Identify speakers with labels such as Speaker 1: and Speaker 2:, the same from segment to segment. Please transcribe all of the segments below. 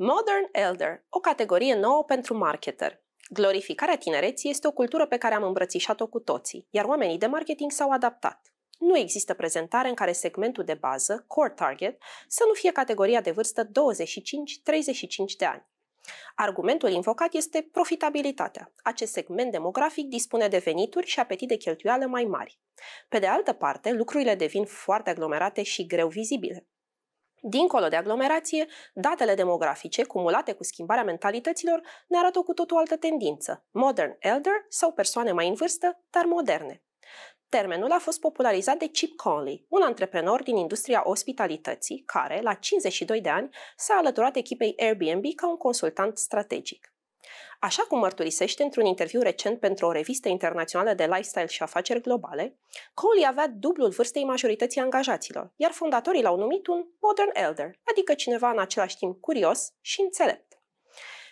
Speaker 1: Modern Elder, o categorie nouă pentru marketer. Glorificarea tinereții este o cultură pe care am îmbrățișat-o cu toții, iar oamenii de marketing s-au adaptat. Nu există prezentare în care segmentul de bază, core target, să nu fie categoria de vârstă 25-35 de ani. Argumentul invocat este profitabilitatea. Acest segment demografic dispune de venituri și apetit de cheltuială mai mari. Pe de altă parte, lucrurile devin foarte aglomerate și greu vizibile. Dincolo de aglomerație, datele demografice cumulate cu schimbarea mentalităților ne arată cu totul altă tendință, modern elder sau persoane mai în vârstă, dar moderne. Termenul a fost popularizat de Chip Conley, un antreprenor din industria ospitalității, care, la 52 de ani, s-a alăturat echipei Airbnb ca un consultant strategic. Așa cum mărturisește într-un interviu recent pentru o revistă internațională de lifestyle și afaceri globale, Cole avea dublul vârstei majorității angajaților, iar fondatorii l-au numit un modern elder, adică cineva în același timp curios și înțelept.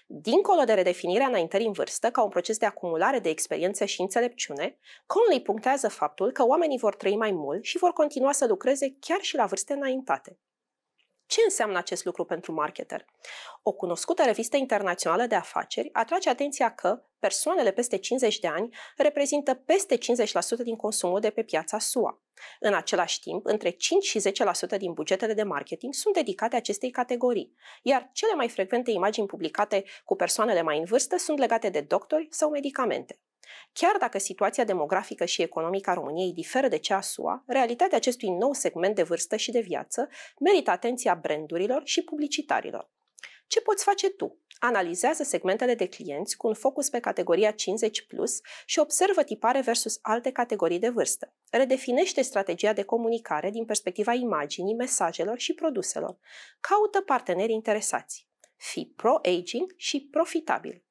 Speaker 1: Dincolo de redefinirea înaintării în vârstă ca un proces de acumulare de experiență și înțelepciune, Conley punctează faptul că oamenii vor trăi mai mult și vor continua să lucreze chiar și la vârste înaintate. Ce înseamnă acest lucru pentru marketer? O cunoscută revistă internațională de afaceri atrage atenția că persoanele peste 50 de ani reprezintă peste 50% din consumul de pe piața SUA. În același timp, între 5 și 10% din bugetele de marketing sunt dedicate acestei categorii, iar cele mai frecvente imagini publicate cu persoanele mai în vârstă sunt legate de doctori sau medicamente. Chiar dacă situația demografică și economică a României diferă de cea a SUA, realitatea acestui nou segment de vârstă și de viață merită atenția brandurilor și publicitarilor. Ce poți face tu? Analizează segmentele de clienți cu un focus pe categoria 50+, plus și observă tipare versus alte categorii de vârstă. Redefinește strategia de comunicare din perspectiva imaginii, mesajelor și produselor. Caută parteneri interesați. Fii pro-aging și profitabil.